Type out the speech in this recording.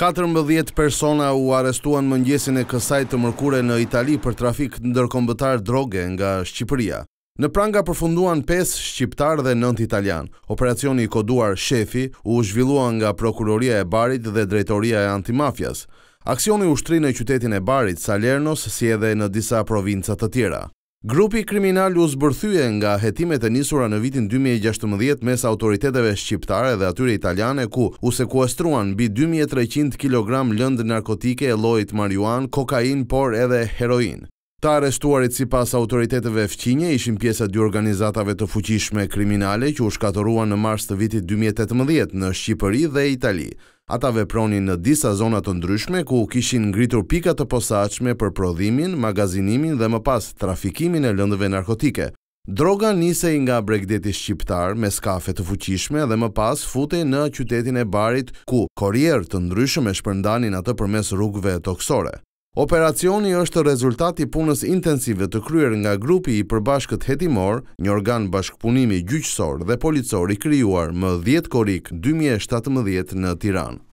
14 persona u arestuan mëngjesin e kësaj të mërkure në Itali për trafik ndërkombëtar droge nga Shqipëria. Në pranga përfunduan 5 shqiptar dhe 9 italian. Operacioni i koduar Shefi u zhvillua nga Prokuroria e Barit dhe Drejtoria e Antimafjas. Aksioni u shtri në qytetin e Barit, Salernos, si edhe në disa provincat të tjera. Grupi kriminal u zbërthyje nga jetimet e nisura në vitin 2016 mes autoriteteve shqiptare dhe atyre italiane ku u sekuestruan bi 2300 kg lëndë narkotike e lojt marjuan, kokain, por edhe heroin. Ta arestuarit si pas autoriteteve fqinje ishin pjesa dy organizatave të fuqishme kriminale që u shkatoruan në mars të vitit 2018 në Shqipëri dhe Italië. Ata vepronin në disa zonat të ndryshme ku kishin ngritur pika të posaqme për prodhimin, magazinimin dhe më pas trafikimin e lëndëve narkotike. Droga nisej nga bregdeti shqiptar me skafe të fuqishme dhe më pas futej në qytetin e barit ku korier të ndryshme shpërndanin atë përmes rrugve toksore. Operacioni është rezultati punës intensive të kryer nga grupi i përbashkët hetimor, një organ bashkëpunimi gjyqësor dhe policor i kryuar më 10 korik 2017 në Tiranë.